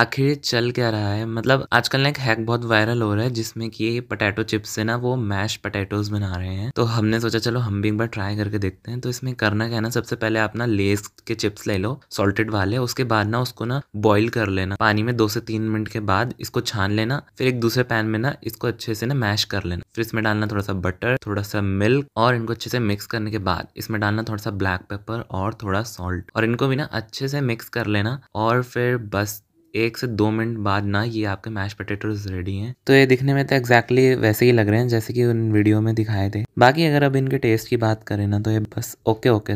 आखिर चल क्या रहा है मतलब आजकल ना एक हैक बहुत वायरल हो रहा है जिसमें कि पोटैटो चिप्स से ना वो मैश पोटैटोज बना रहे हैं तो हमने सोचा चलो हम भी एक बार ट्राई करके देखते हैं तो इसमें करना क्या है ना सबसे पहले आप ना लेस के चिप्स ले लो सॉल्टेड वाले उसके बाद ना उसको ना बॉइल कर लेना पानी में दो से तीन मिनट के बाद इसको छान लेना फिर एक दूसरे पैन में ना इसको अच्छे से ना मैश कर लेना फिर इसमें डालना थोड़ा सा बटर थोड़ा सा मिल्क और इनको अच्छे से मिक्स करने के बाद इसमें डालना थोड़ा सा ब्लैक पेपर और थोड़ा सॉल्ट और इनको भी ना अच्छे से मिक्स कर लेना और फिर बस एक से दो मिनट बाद ना ये आपके मैश पटेटोज रेडी हैं तो ये दिखने में तो एक्जैक्टली exactly वैसे ही लग रहे हैं जैसे कि उन वीडियो में दिखाए थे बाकी अगर अब इनके टेस्ट की बात करें ना तो ये बस ओके ओके